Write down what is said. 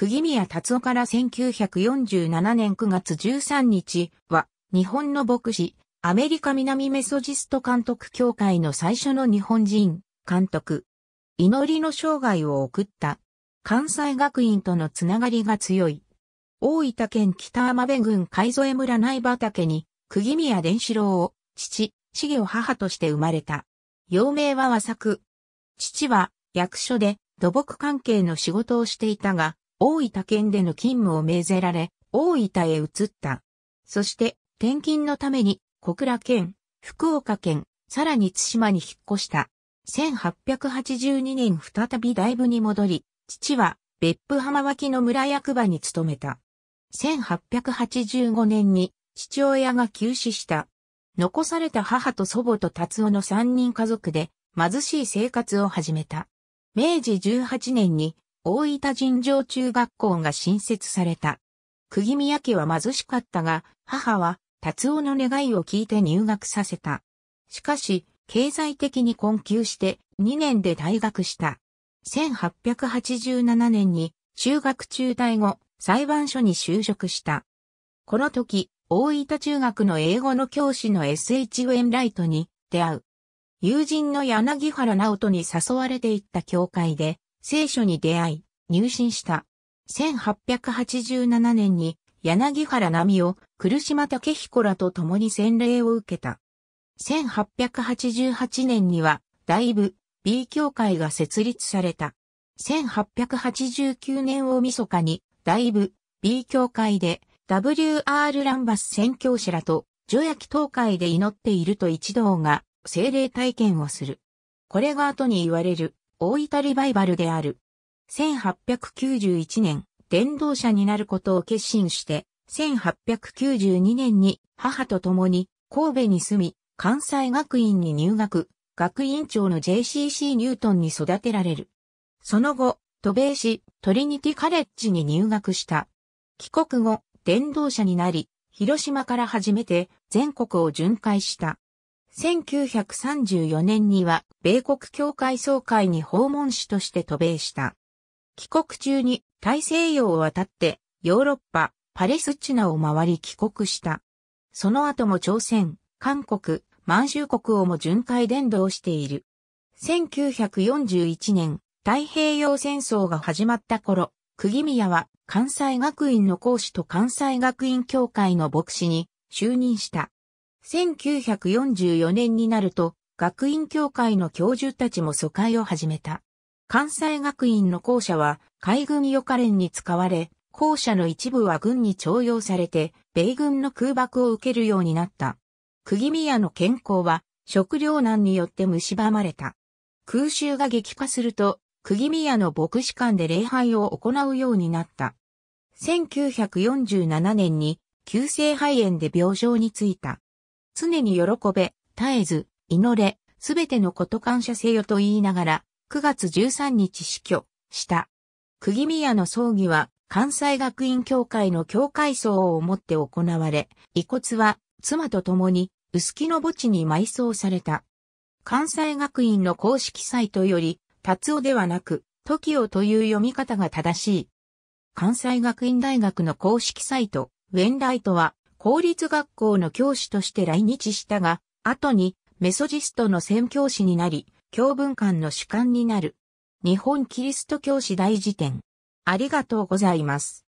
釘宮達夫から1947年9月13日は、日本の牧師、アメリカ南メソジスト監督協会の最初の日本人、監督。祈りの生涯を送った。関西学院とのつながりが強い。大分県北浜辺郡海添村内畑に、釘宮伝四郎を、父、茂を母として生まれた。幼名は和作。父は、役所で土木関係の仕事をしていたが、大分県での勤務を命ぜられ、大分へ移った。そして、転勤のために、小倉県、福岡県、さらに津島に引っ越した。1882年再び大部に戻り、父は別府浜脇の村役場に勤めた。1885年に父親が急死した。残された母と祖母と達夫の三人家族で貧しい生活を始めた。明治18年に大分尋常中学校が新設された。釘宮家は貧しかったが、母は達夫の願いを聞いて入学させた。しかし、経済的に困窮して2年で退学した。1887年に中学中退後、裁判所に就職した。この時、大分中学の英語の教師の S.H. ウェンライトに出会う。友人の柳原直人に誘われていった教会で、聖書に出会い、入信した。1887年に柳原奈美を来島武彦らと共に洗礼を受けた。1888年には、大部 B 教会が設立された。1889年をみそかに、大部 B 教会で W.R. ランバス宣教師らと、除夜東海で祈っていると一同が精霊体験をする。これが後に言われる大分リバイバルである。1891年、電動車になることを決心して、1892年に母と共に神戸に住み、関西学院に入学、学院長の JCC ニュートンに育てられる。その後、渡米市トリニティカレッジに入学した。帰国後、電動車になり、広島から始めて全国を巡回した。1934年には、米国教会総会に訪問士として渡米した。帰国中に大西洋を渡って、ヨーロッパ、パレスチナを回り帰国した。その後も朝鮮、韓国、満州国をも巡回伝道している。1941年、太平洋戦争が始まった頃、釘宮は関西学院の講師と関西学院協会の牧師に就任した。1944年になると、学院協会の教授たちも疎開を始めた。関西学院の校舎は海軍予科連に使われ、校舎の一部は軍に徴用されて、米軍の空爆を受けるようになった。釘宮の健康は食糧難によって蝕まれた。空襲が激化すると、釘宮の牧師館で礼拝を行うようになった。1947年に急性肺炎で病状についた。常に喜べ、絶えず、祈れ、すべてのこと感謝せよと言いながら、9月13日死去した。釘宮の葬儀は、関西学院協会の教会葬をもって行われ、遺骨は妻と共に薄木の墓地に埋葬された。関西学院の公式サイトより、達夫ではなく、時オという読み方が正しい。関西学院大学の公式サイト、ウェンライトは、公立学校の教師として来日したが、後にメソジストの宣教師になり、教文館の主幹になる。日本キリスト教師大辞典。ありがとうございます。